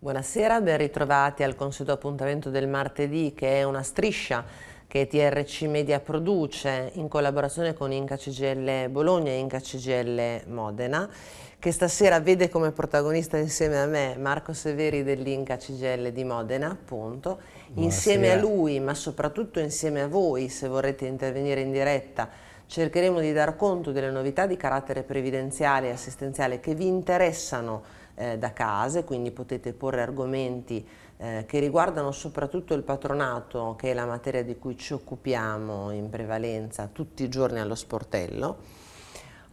Buonasera, ben ritrovati al consueto appuntamento del martedì che è una striscia che TRC Media produce in collaborazione con Inca CGL Bologna e Inca CGL Modena, che stasera vede come protagonista insieme a me Marco Severi dell'Inca CGL di Modena, appunto, Buonasera. insieme a lui, ma soprattutto insieme a voi, se vorrete intervenire in diretta, cercheremo di dar conto delle novità di carattere previdenziale e assistenziale che vi interessano eh, da casa, quindi potete porre argomenti eh, che riguardano soprattutto il patronato, che è la materia di cui ci occupiamo in prevalenza tutti i giorni allo sportello.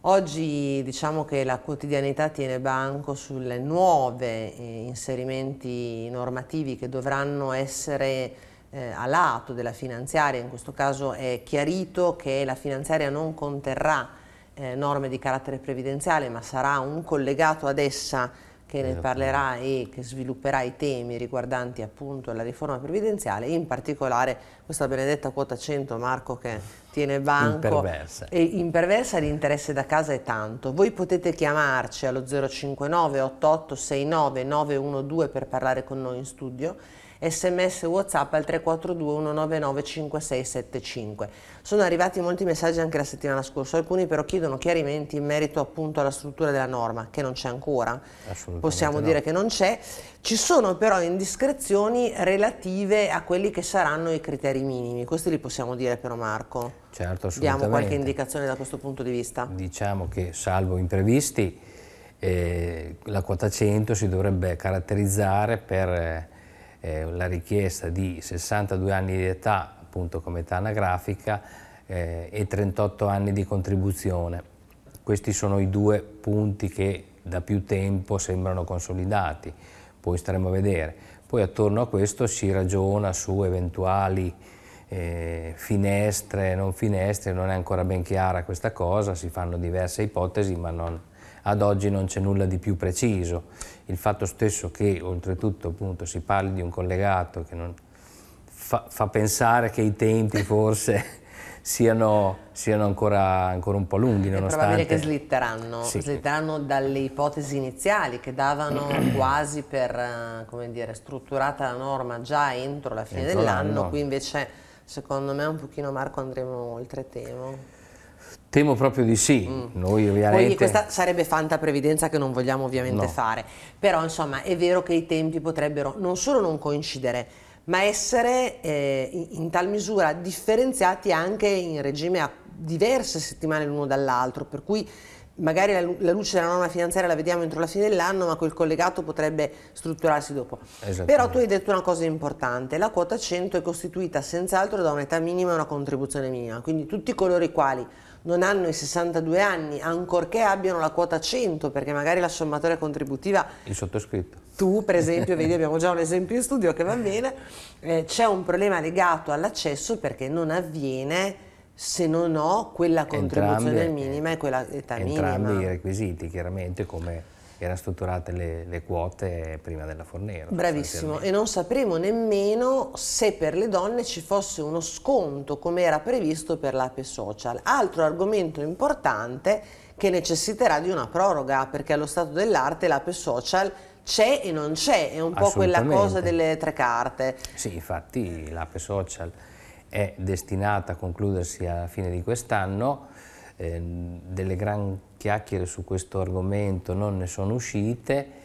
Oggi diciamo che la quotidianità tiene banco sulle nuove eh, inserimenti normativi che dovranno essere eh, a lato della finanziaria, in questo caso è chiarito che la finanziaria non conterrà eh, norme di carattere previdenziale ma sarà un collegato ad essa che ne esatto. parlerà e che svilupperà i temi riguardanti appunto la riforma previdenziale, in particolare questa benedetta quota 100 Marco che tiene banco imperversa. e imperversa l'interesse da casa è tanto. Voi potete chiamarci allo 059 8869 912 per parlare con noi in studio sms whatsapp al 342 199 5675. Sono arrivati molti messaggi anche la settimana scorsa, alcuni però chiedono chiarimenti in merito appunto alla struttura della norma che non c'è ancora, possiamo no. dire che non c'è, ci sono però indiscrezioni relative a quelli che saranno i criteri minimi, questi li possiamo dire però Marco? Certo, Diamo qualche indicazione da questo punto di vista? Diciamo che salvo imprevisti eh, la quota 100 si dovrebbe caratterizzare per eh, eh, la richiesta di 62 anni di età, appunto come età anagrafica, eh, e 38 anni di contribuzione. Questi sono i due punti che da più tempo sembrano consolidati, poi staremo a vedere. Poi attorno a questo si ragiona su eventuali eh, finestre, non finestre, non è ancora ben chiara questa cosa, si fanno diverse ipotesi ma non ad oggi non c'è nulla di più preciso. Il fatto stesso che oltretutto appunto, si parli di un collegato che non, fa, fa pensare che i tempi forse siano, siano ancora, ancora, un po' lunghi. Nonostante... È probabile che slitteranno, sì. slitteranno dalle ipotesi iniziali che davano quasi per eh, dire, strutturata la norma già entro la fine dell'anno, qui invece secondo me un pochino Marco andremo oltre temo. Temo proprio di sì, mm. noi ovviamente... Quindi questa sarebbe fanta previdenza che non vogliamo ovviamente no. fare, però insomma è vero che i tempi potrebbero non solo non coincidere, ma essere eh, in tal misura differenziati anche in regime a diverse settimane l'uno dall'altro, per cui magari la, la, luce della norma finanziaria la vediamo entro la fine dell'anno, ma quel collegato potrebbe strutturarsi dopo. Però tu hai detto una cosa importante, la quota 100 è costituita senz'altro da un'età minima e una contribuzione minima, quindi tutti coloro i quali non hanno i 62 anni, ancorché abbiano la quota 100, perché magari la sommatoria contributiva... Il sottoscritto. Tu, per esempio, vedi, abbiamo già un esempio in studio che va bene, eh, c'è un problema legato all'accesso perché non avviene se non ho quella contribuzione entrambi, minima e quella età entrambi minima. Entrambi i requisiti, chiaramente, come era strutturate le, le, quote prima della Fornero. Bravissimo, e non sapremo nemmeno se per le donne ci fosse uno sconto come era previsto per l'APE Social. Altro argomento importante che necessiterà di una proroga, perché allo stato dell'arte l'APE Social c'è e non c'è, è un po' quella cosa delle tre carte. Sì, infatti l'APE Social è destinata a concludersi alla fine di quest'anno, Ehm, delle gran chiacchiere su questo argomento non ne sono uscite,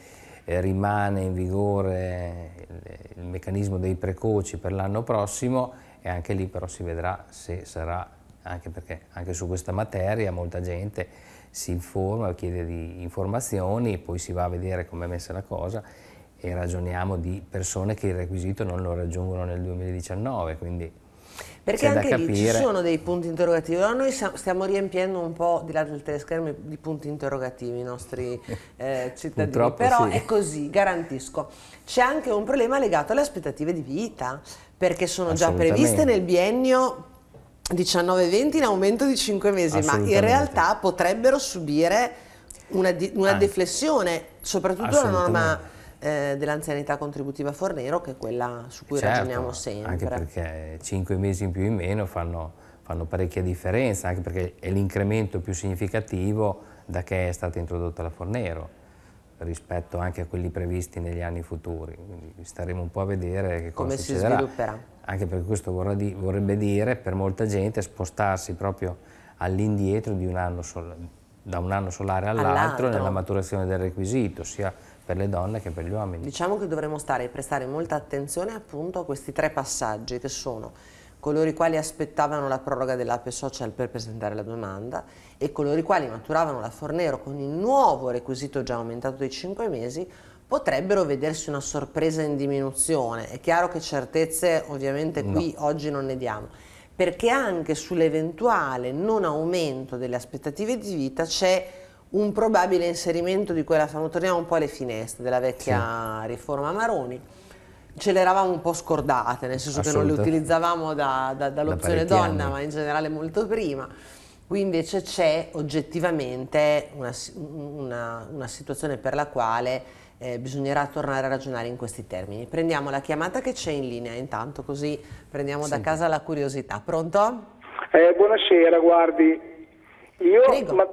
eh, rimane in vigore il, eh, il meccanismo dei precoci per l'anno prossimo e anche lì però si vedrà se sarà, anche perché anche su questa materia molta gente si informa, chiede di informazioni e poi si va a vedere com'è messa la cosa e ragioniamo di persone che il requisito non lo raggiungono nel 2019, quindi perché anche lì ci sono dei punti interrogativi. Allora noi stiamo riempiendo un po' di là del teleschermo di punti interrogativi i nostri eh, cittadini, Purtroppo però sì. è così, garantisco. C'è anche un problema legato alle aspettative di vita, perché sono già previste nel biennio 19-20 in aumento di 5 mesi, ma in realtà potrebbero subire una, una ah. deflessione, soprattutto la norma eh, dell'anzianità contributiva Fornero, che è quella su cui certo, ragioniamo sempre. Anche perché 5 mesi in più in meno fanno, fanno parecchia differenza, anche perché è l'incremento più significativo da che è stata introdotta la Fornero rispetto anche a quelli previsti negli anni futuri. Quindi staremo un po' a vedere che Come succederà. si svilupperà. Anche perché questo di, vorrebbe dire per molta gente spostarsi proprio all'indietro da un anno solare all'altro all nella maturazione del requisito, sia per le donne che per gli uomini. Diciamo che dovremmo stare e prestare molta attenzione appunto a questi tre passaggi che sono coloro i quali aspettavano la proroga dell'ape social per presentare la domanda e coloro i quali maturavano la Fornero con il nuovo requisito già aumentato di 5 mesi potrebbero vedersi una sorpresa in diminuzione. È chiaro che certezze ovviamente qui no. oggi non ne diamo, perché anche sull'eventuale non aumento delle aspettative di vita c'è un probabile inserimento di quella famosa, torniamo un po' alle finestre della vecchia sì. riforma Maroni, ce le eravamo un po' scordate, nel senso che non le utilizzavamo da, da, dall'opzione donna, anni. ma in generale molto prima. Qui invece c'è oggettivamente una, una, una, situazione per la quale eh, bisognerà tornare a ragionare in questi termini. Prendiamo la chiamata che c'è in linea, intanto così prendiamo sì. da casa la curiosità. Pronto? Eh, buonasera, guardi. Io, Prego. Ma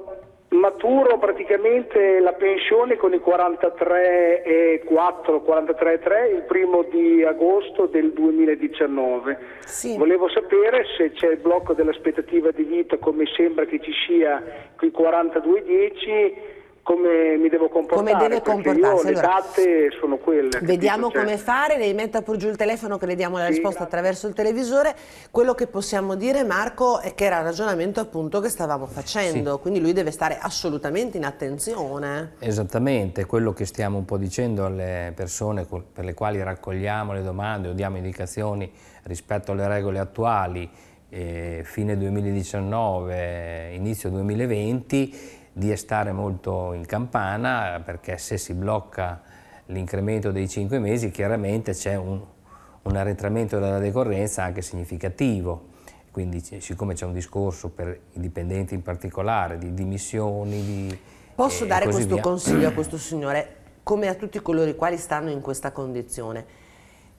maturo praticamente la pensione con i 43,4, 43,3 il primo di agosto del 2019. Sì. Volevo sapere se c'è il blocco dell'aspettativa di vita come sembra che ci sia qui 42,10 come mi devo comportare. Come deve comportarsi. Io, allora, le sono quelle. Vediamo cioè come fare, lei mettere pure giù il telefono che le diamo la sì, risposta grazie. attraverso il televisore. Quello che possiamo dire Marco è che era il ragionamento appunto che stavamo facendo, sì. quindi lui deve stare assolutamente in attenzione. Esattamente, quello che stiamo un po' dicendo alle persone per le quali raccogliamo le domande o diamo indicazioni rispetto alle regole attuali, eh, fine 2019, inizio 2020, di stare molto in campana perché se si blocca l'incremento dei 5 mesi chiaramente c'è un, un, arretramento della decorrenza anche significativo. Quindi siccome c'è un discorso per i dipendenti in particolare di dimissioni, di... Posso dare questo via. consiglio a questo signore, come a tutti coloro i quali stanno in questa condizione?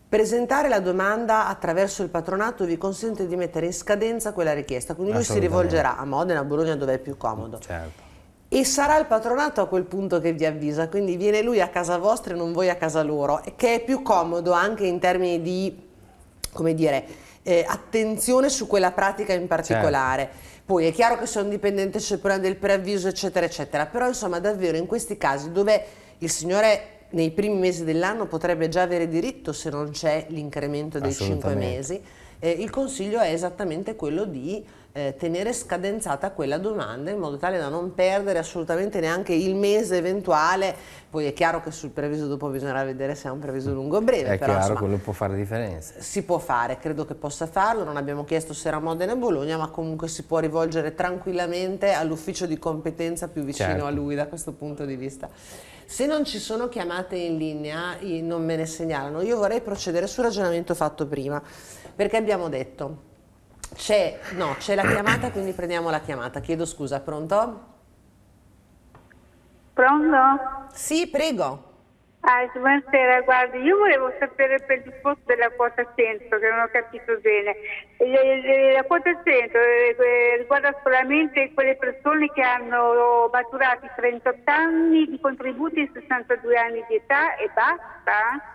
Presentare la domanda attraverso il patronato vi consente di mettere in scadenza quella richiesta, quindi lui si rivolgerà a Modena, a Bologna dove è più comodo. Certo e sarà il patronato a quel punto che vi avvisa, quindi viene lui a casa vostra e non voi a casa loro, che è più comodo anche in termini di, come dire, eh, attenzione su quella pratica in particolare. Certo. Poi è chiaro che se un dipendente c'è il problema del preavviso, eccetera, eccetera, però insomma davvero in questi casi dove il signore nei primi mesi dell'anno potrebbe già avere diritto se non c'è l'incremento dei 5 mesi, eh, il consiglio è esattamente quello di eh, tenere scadenzata quella domanda in modo tale da non perdere assolutamente neanche il mese eventuale poi è chiaro che sul previso dopo bisognerà vedere se è un previso mm. lungo o breve è però, chiaro, insomma, quello può fare la differenza si può fare, credo che possa farlo non abbiamo chiesto se era Modena e Bologna ma comunque si può rivolgere tranquillamente all'ufficio di competenza più vicino certo. a lui da questo punto di vista se non ci sono chiamate in linea non me ne segnalano io vorrei procedere sul ragionamento fatto prima perché abbiamo detto c'è, no, c'è la chiamata, quindi prendiamo la chiamata. Chiedo scusa, pronto? Pronto? Sì, prego. Ah, buonasera, guardi, io volevo sapere per il discorso della quota 100, che non ho capito bene. La quota 100 eh, eh, riguarda solamente quelle persone che hanno maturato 38 anni di contributi e 62 anni di età e basta?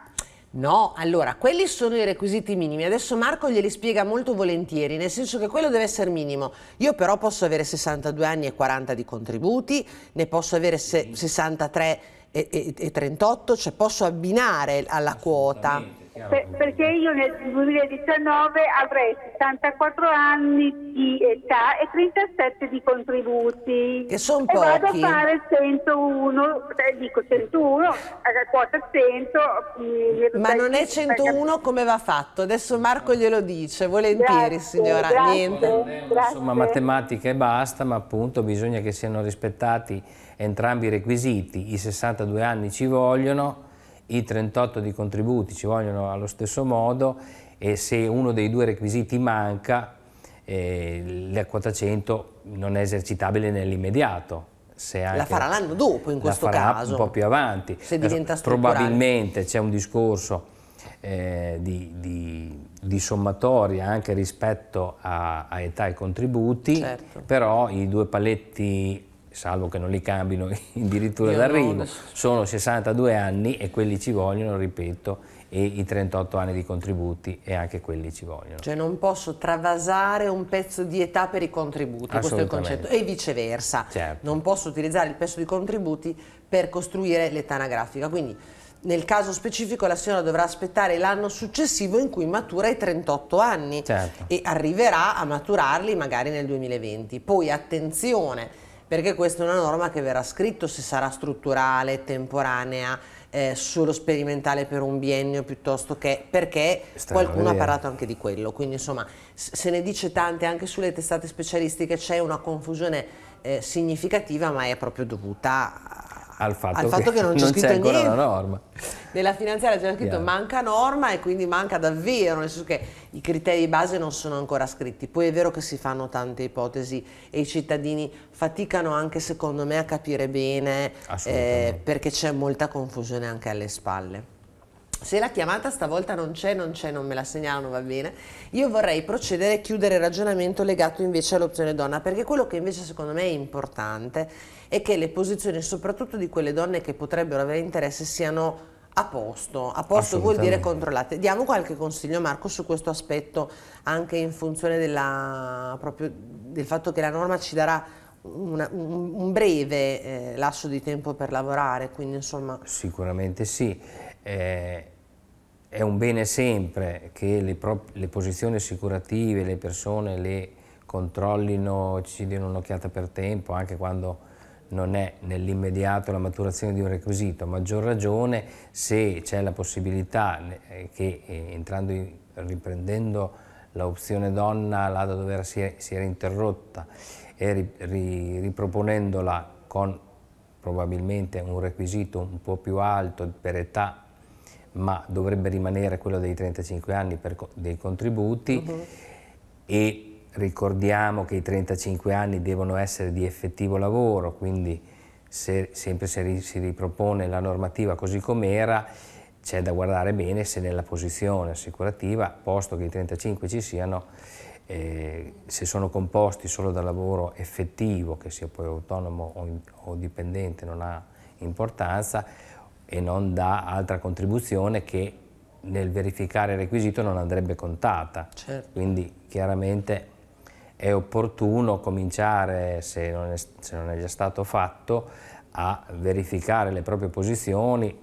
No, allora, quelli sono i requisiti minimi. Adesso Marco glieli spiega molto volentieri, nel senso che quello deve essere minimo. Io però posso avere 62 anni e 40 di contributi, ne posso avere 63 e, e, e 38, cioè posso abbinare alla quota per, perché io nel 2019 avrei 64 anni di età e 37 di contributi. Che sono pochi. E vado a fare 101, eh, dico 101, quota 100. Mm, ma non è 101 come va fatto? Adesso Marco glielo dice, volentieri grazie, signora. Grazie, Niente. Grazie. Insomma, matematica e basta, ma appunto bisogna che siano rispettati entrambi i requisiti. I 62 anni ci vogliono i 38 di contributi ci vogliono allo stesso modo e se uno dei due requisiti manca eh, la quota 100 non è esercitabile nell'immediato. la farà l'anno dopo in questo caso. un po' più avanti. Se diventa Probabilmente c'è un discorso eh, di, di, di, sommatoria anche rispetto a, a età e contributi, certo. però i due paletti salvo che non li cambino addirittura d'arrivo, sono 62 anni e quelli ci vogliono, ripeto, e i 38 anni di contributi e anche quelli ci vogliono. Cioè non posso travasare un pezzo di età per i contributi, questo è il concetto, e viceversa, certo. non posso utilizzare il pezzo di contributi per costruire l'età anagrafica, quindi nel caso specifico la signora dovrà aspettare l'anno successivo in cui matura i 38 anni certo. e arriverà a maturarli magari nel 2020. Poi attenzione, perché questa è una norma che verrà scritta se sarà strutturale, temporanea, eh, solo sperimentale per un biennio piuttosto che perché Strano, qualcuno via. ha parlato anche di quello, quindi insomma se ne dice tante anche sulle testate specialistiche c'è una confusione eh, significativa ma è proprio dovuta al fatto, al fatto che, che, non c'è, ancora niente. una norma. Nella finanziaria c'era scritto yeah. manca norma e quindi manca davvero, nel senso che i criteri di base non sono ancora scritti. Poi è vero che si fanno tante ipotesi e i cittadini faticano anche secondo me a capire bene eh, perché c'è molta confusione anche alle spalle se la chiamata stavolta non c'è, non c'è, non me la segnalano, va bene. Io vorrei procedere e chiudere il ragionamento legato invece all'opzione donna, perché quello che invece secondo me è importante è che le posizioni, soprattutto di quelle donne che potrebbero avere interesse, siano a posto, a posto vuol dire controllate. Diamo qualche consiglio Marco su questo aspetto anche in funzione della, del fatto che la norma ci darà una, un, un, breve eh, lasso di tempo per lavorare, quindi insomma... Sicuramente sì, eh, è un bene sempre che le, le posizioni assicurative, le persone le controllino, ci diano un'occhiata per tempo, anche quando non è nell'immediato la maturazione di un requisito, a maggior ragione se c'è la possibilità eh, che eh, entrando in, riprendendo l'opzione donna là da dove si, era interrotta e ri, ri, riproponendola con probabilmente un requisito un po' più alto per età ma dovrebbe rimanere quello dei 35 anni per, dei contributi uh mm-hmm. -huh. e ricordiamo che i 35 anni devono essere di effettivo lavoro, quindi se, sempre se si ripropone la normativa così com'era c'è da guardare bene se nella posizione assicurativa, posto che i 35 ci siano, eh, se sono composti solo da lavoro effettivo, che sia poi autonomo o, o dipendente, non ha importanza, e non da altra contribuzione che nel verificare il requisito non andrebbe contata. Certo. Quindi chiaramente è opportuno cominciare, se non, è, se non, è, già stato fatto, a verificare le proprie posizioni,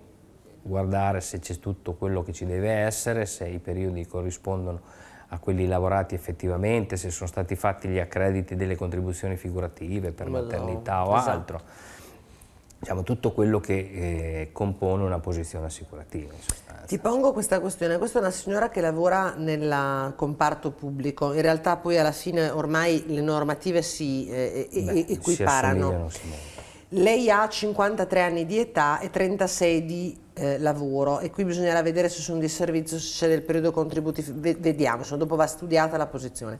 guardare se c'è tutto quello che ci deve essere, se i periodi corrispondono a quelli lavorati effettivamente, se sono stati fatti gli accrediti delle contribuzioni figurative per Bello. maternità o esatto. altro diciamo, tutto quello che eh, compone una posizione assicurativa. In Ti pongo questa questione, questa è una signora che lavora nel comparto pubblico, in realtà poi alla fine ormai le normative si eh, Beh, equiparano. Si lei ha 53 anni di età e 36 di eh, lavoro e qui bisognerà vedere se sono di servizio, se c'è del periodo contributivo, vediamo, insomma, dopo va studiata la posizione.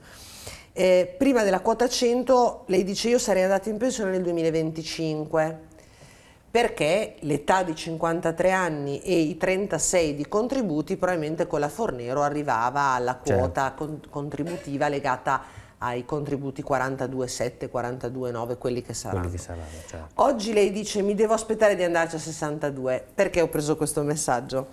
Eh, prima della quota 100 lei dice io sarei andata in pensione nel 2025 perché l'età di 53 anni e i 36 di contributi probabilmente con la Fornero arrivava alla certo. quota certo. contributiva legata ai contributi 42,7, 42,9, quelli che saranno. Quelli che saranno certo. Oggi lei dice mi devo aspettare di andarci a 62, perché ho preso questo messaggio?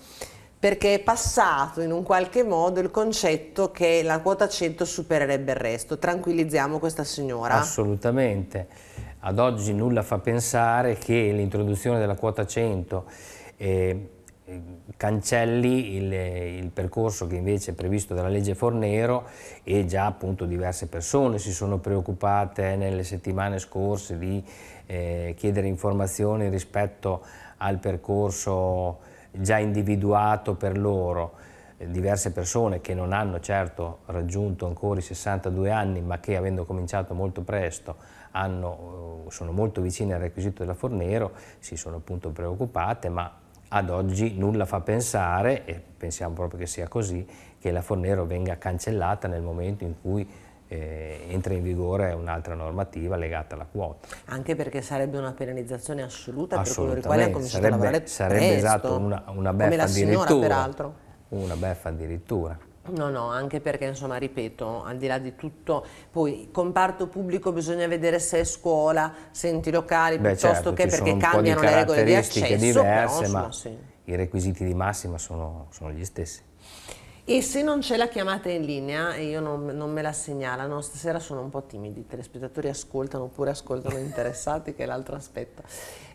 Perché è passato in un qualche modo il concetto che la quota 100 supererebbe il resto. Tranquillizziamo questa signora. Assolutamente ad oggi nulla fa pensare che l'introduzione della quota 100 eh, cancelli il, il, percorso che invece è previsto dalla legge Fornero e già appunto diverse persone si sono preoccupate nelle settimane scorse di eh, chiedere informazioni rispetto al percorso già individuato per loro. Eh, diverse persone che non hanno certo raggiunto ancora i 62 anni ma che avendo cominciato molto presto hanno, eh, sono molto vicine al requisito della Fornero, si sono appunto preoccupate, ma ad oggi nulla fa pensare, e pensiamo proprio che sia così, che la Fornero venga cancellata nel momento in cui eh, entra in vigore un'altra normativa legata alla quota. Anche perché sarebbe una penalizzazione assoluta per coloro i quali ha cominciato sarebbe, a lavorare Sarebbe esatto presto, esatto una, una beffa addirittura. Signora, una beffa addirittura. No, no, anche perché insomma, ripeto, al di là di tutto, poi comparto pubblico bisogna vedere se è scuola, senti locali, Beh, piuttosto certo, che perché cambiano le regole di accesso, diverse, però, insomma, ma sì. i requisiti di massima sono, sono gli stessi. E se non c'è la chiamata in linea, e io non, non, me la segnalano, stasera sono un po' timidi, i telespettatori ascoltano oppure ascoltano interessati, che è l'altro aspetto.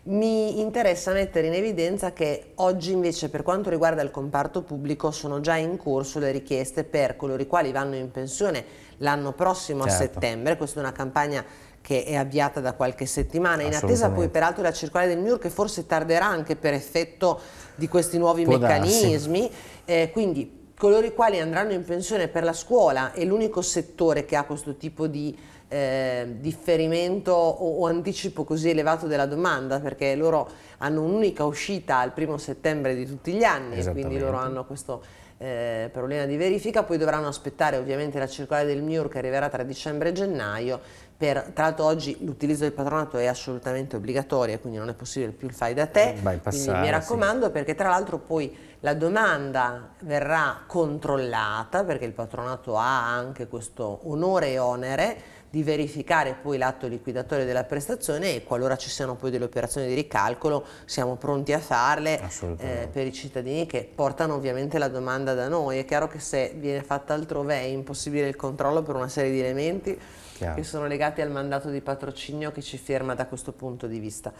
Mi interessa mettere in evidenza che oggi invece per quanto riguarda il comparto pubblico sono già in corso le richieste per coloro i quali vanno in pensione l'anno prossimo certo. a settembre, questa è una campagna che è avviata da qualche settimana, in attesa poi peraltro la circolare del MIUR che forse tarderà anche per effetto di questi nuovi Può meccanismi, eh, quindi coloro i quali andranno in pensione per la scuola è l'unico settore che ha questo tipo di eh, differimento o, o, anticipo così elevato della domanda perché loro hanno un'unica uscita al primo settembre di tutti gli anni e quindi loro hanno questo eh, problema di verifica poi dovranno aspettare ovviamente la circolare del MIUR che arriverà tra dicembre e gennaio per, tra l'altro oggi l'utilizzo del patronato è assolutamente obbligatorio, quindi non è possibile più il fai da te, Bypassare, quindi mi raccomando sì. perché tra l'altro poi la domanda verrà controllata perché il patronato ha anche questo onore e onere di verificare poi l'atto liquidatorio della prestazione e qualora ci siano poi delle operazioni di ricalcolo siamo pronti a farle eh, per i cittadini che portano ovviamente la domanda da noi. È chiaro che se viene fatta altrove è impossibile il controllo per una serie di elementi Chiaro. che sono legati al mandato di patrocinio che ci ferma da questo punto di vista.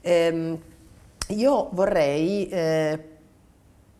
Ehm, io vorrei eh,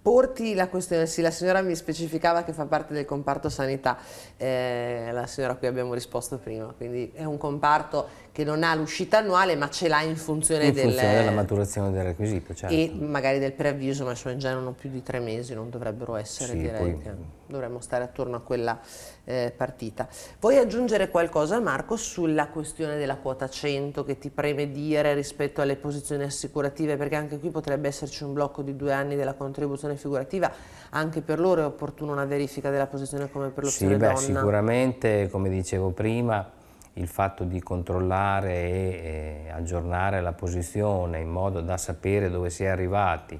porti la questione, sì, la signora mi specificava che fa parte del comparto sanità, eh, la signora a cui abbiamo risposto prima, quindi è un comparto che non ha l'uscita annuale ma ce l'ha in funzione, in funzione del, della maturazione del requisito certo. e magari del preavviso ma sono in genere non più di tre mesi non dovrebbero essere sì, dirette poi... dovremmo stare attorno a quella eh, partita vuoi aggiungere qualcosa Marco sulla questione della quota 100 che ti preme dire rispetto alle posizioni assicurative perché anche qui potrebbe esserci un blocco di due anni della contribuzione figurativa anche per loro è opportuna una verifica della posizione come per l'opzione sì, beh, donna sicuramente come dicevo prima il fatto di controllare e eh, aggiornare la posizione in modo da sapere dove si è arrivati,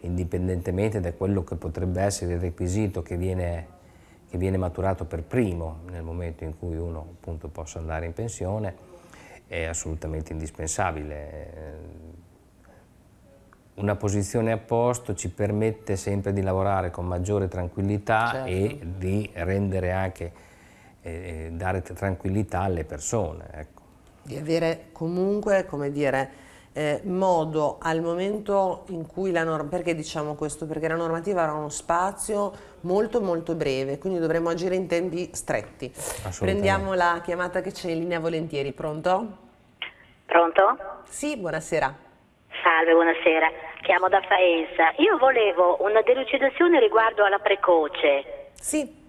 indipendentemente da quello che potrebbe essere il requisito che viene, che viene maturato per primo nel momento in cui uno appunto, possa andare in pensione, è assolutamente indispensabile. Una posizione a posto ci permette sempre di lavorare con maggiore tranquillità certo. e di rendere anche e, dare tranquillità alle persone. Ecco. Di avere comunque, come dire, eh, modo al momento in cui la normativa, perché diciamo questo? Perché la normativa era uno spazio molto molto breve, quindi dovremmo agire in tempi stretti. Prendiamo la chiamata che c'è in linea volentieri, pronto? Pronto? Sì, buonasera. Salve, buonasera, chiamo da Faenza. Io volevo una delucidazione riguardo alla precoce. Sì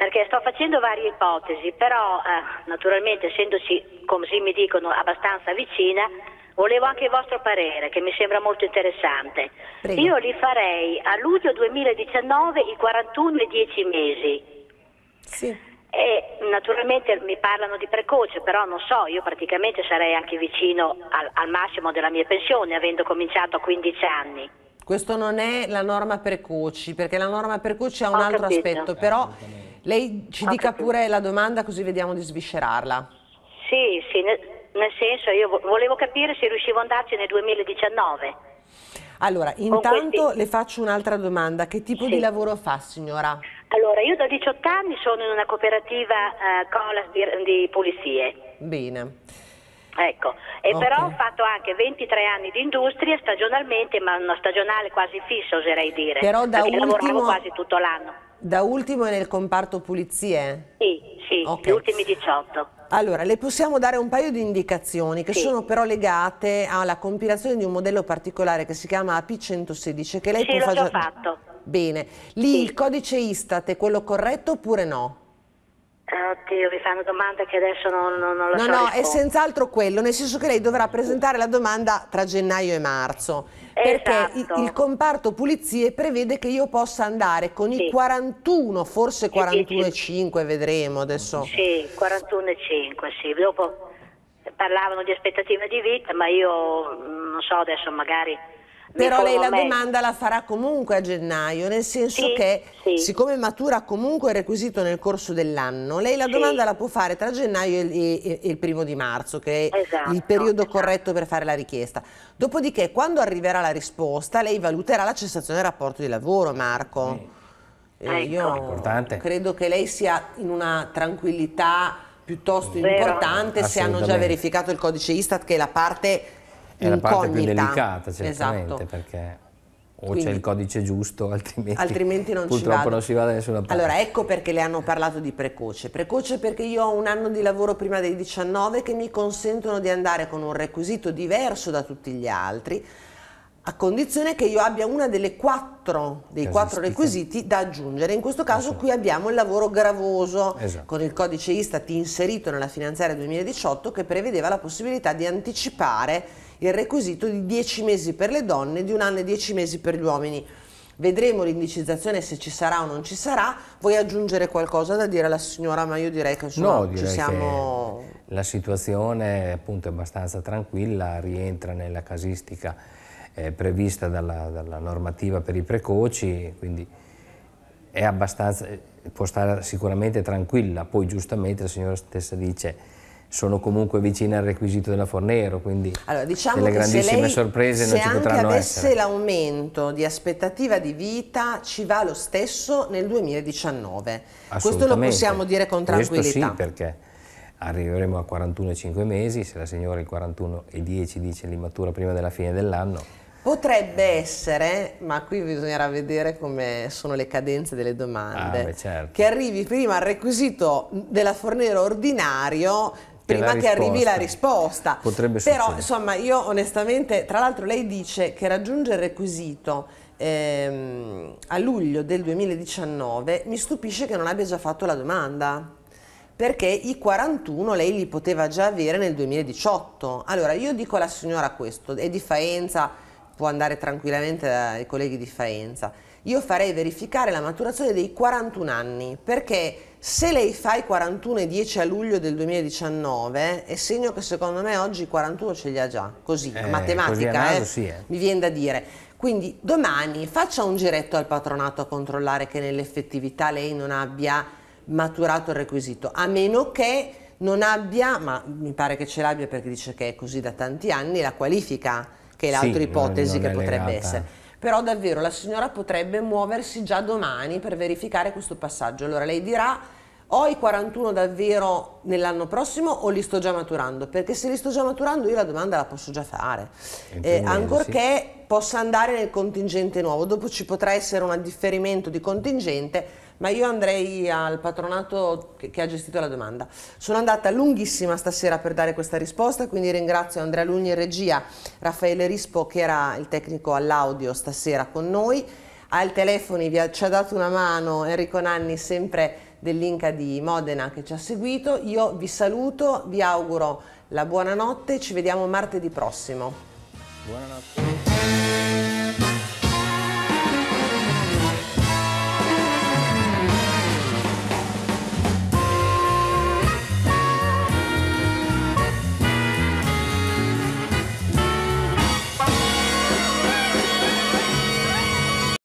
perché sto facendo varie ipotesi, però eh, naturalmente essendoci, come si mi dicono, abbastanza vicina, volevo anche il vostro parere che mi sembra molto interessante. Prego. Io li farei a luglio 2019 i 41 e 10 mesi. Sì. E naturalmente mi parlano di precoce, però non so, io praticamente sarei anche vicino al, al massimo della mia pensione, avendo cominciato a 15 anni. Questo non è la norma precoci, perché la norma precoci ha un Ho altro capito. aspetto, però lei ci Ho dica capito. pure la domanda così vediamo di sviscerarla. Sì, sì, nel senso io volevo capire se riuscivo ad andarci nel 2019. Allora, intanto questi... le faccio un'altra domanda. Che tipo sì. di lavoro fa signora? Allora, io da 18 anni sono in una cooperativa eh, Colas di, di pulizie. Bene. Ecco, e okay. però ho fatto anche 23 anni di industria stagionalmente, ma una stagionale quasi fissa, oserei dire. Però da ultimo... lavoravo quasi tutto l'anno. Da ultimo è nel comparto pulizie? Sì, sì, okay. gli ultimi 18. Allora, le possiamo dare un paio di indicazioni che sì. sono però legate alla compilazione di un modello particolare che si chiama AP116 che lei sì, fa già... fatto. Bene, lì sì. il codice Istat è quello corretto oppure no? Ah, Oddio, mi fa una domanda che adesso non, non, non la so. No, no, è senz'altro quello, nel senso che lei dovrà presentare la domanda tra gennaio e marzo. Esatto. Perché il, il, comparto pulizie prevede che io possa andare con sì. i 41, forse 41,5 sì, sì. vedremo adesso. Sì, 41,5, sì. Dopo eh, parlavano di aspettative di vita, ma io mm, non so adesso magari però lei la domanda la farà comunque a gennaio, nel senso sì, che sì. siccome matura comunque il requisito nel corso dell'anno, lei la sì. domanda la può fare tra gennaio e, e, e, il primo di marzo, che è esatto, il periodo esatto. corretto per fare la richiesta. Dopodiché, quando arriverà la risposta, lei valuterà la cessazione del rapporto di lavoro, Marco. Eh, ecco. io credo che lei sia in una tranquillità piuttosto Vero. importante se hanno già verificato il codice Istat che è la parte è la parte più delicata, esatto. certamente, esatto. perché o Quindi, c'è il codice giusto, altrimenti, altrimenti non purtroppo non si va da nessuna parte. Allora, ecco perché le hanno parlato di precoce. Precoce perché io ho un anno di lavoro prima dei 19 che mi consentono di andare con un requisito diverso da tutti gli altri, a condizione che io abbia una delle quattro, dei quattro requisiti da aggiungere. In questo caso esatto. qui abbiamo il lavoro gravoso esatto. con il codice Istat inserito nella finanziaria 2018 che prevedeva la possibilità di anticipare il requisito di 10 mesi per le donne, di un anno e 10 mesi per gli uomini. Vedremo l'indicizzazione se ci sarà o non ci sarà. Vuoi aggiungere qualcosa da dire alla signora? Ma io direi che insomma, no, direi ci siamo... la situazione appunto, è abbastanza tranquilla, rientra nella casistica eh, prevista dalla, dalla, normativa per i precoci, quindi è abbastanza, può stare sicuramente tranquilla, poi giustamente la signora stessa dice sono comunque vicina al requisito della Fornero, quindi allora, diciamo delle grandissime lei, sorprese non ci potranno essere. Se anche avesse l'aumento di aspettativa di vita ci va lo stesso nel 2019, questo lo possiamo dire con tranquillità. Questo sì perché arriveremo a 41,5 mesi, se la signora il 41,10 dice l'immatura prima della fine dell'anno Potrebbe essere, ma qui bisognerà vedere come sono le cadenze delle domande, ah, beh, certo. che arrivi prima al requisito della Fornero ordinario prima che arrivi la risposta. Potrebbe succedere. Però insomma io onestamente, tra l'altro lei dice che raggiunge il requisito ehm, a luglio del 2019, mi stupisce che non abbia già fatto la domanda perché i 41 lei li poteva già avere nel 2018. Allora io dico alla signora questo, è di Faenza, può andare tranquillamente ai colleghi di Faenza. Io farei verificare la maturazione dei 41 anni, perché se lei fa i 41 e 10 a luglio del 2019, è segno che secondo me oggi i 41 ce li ha già, così, eh, matematica, così naso, eh, sì, eh. mi viene da dire. Quindi domani faccia un giretto al patronato a controllare che nell'effettività lei non abbia maturato il requisito, a meno che non abbia, ma mi pare che ce l'abbia perché dice che è così da tanti anni, la qualifica che è l'altra sì, ipotesi che potrebbe essere. Però davvero la signora potrebbe muoversi già domani per verificare questo passaggio. Allora lei dirà ho i 41 davvero nell'anno prossimo o li sto già maturando? Perché se li sto già maturando io la domanda la posso già fare, eh, ancorché possa andare nel contingente nuovo, dopo ci potrà essere un differimento di contingente, ma io andrei al patronato che, che, ha gestito la domanda. Sono andata lunghissima stasera per dare questa risposta, quindi ringrazio Andrea Lugni in regia, Raffaele Rispo che era il tecnico all'audio stasera con noi, al telefono ci ha dato una mano Enrico Nanni sempre dell'Inca di Modena che ci ha seguito. Io vi saluto, vi auguro la buonanotte, ci vediamo martedì prossimo. Buonanotte.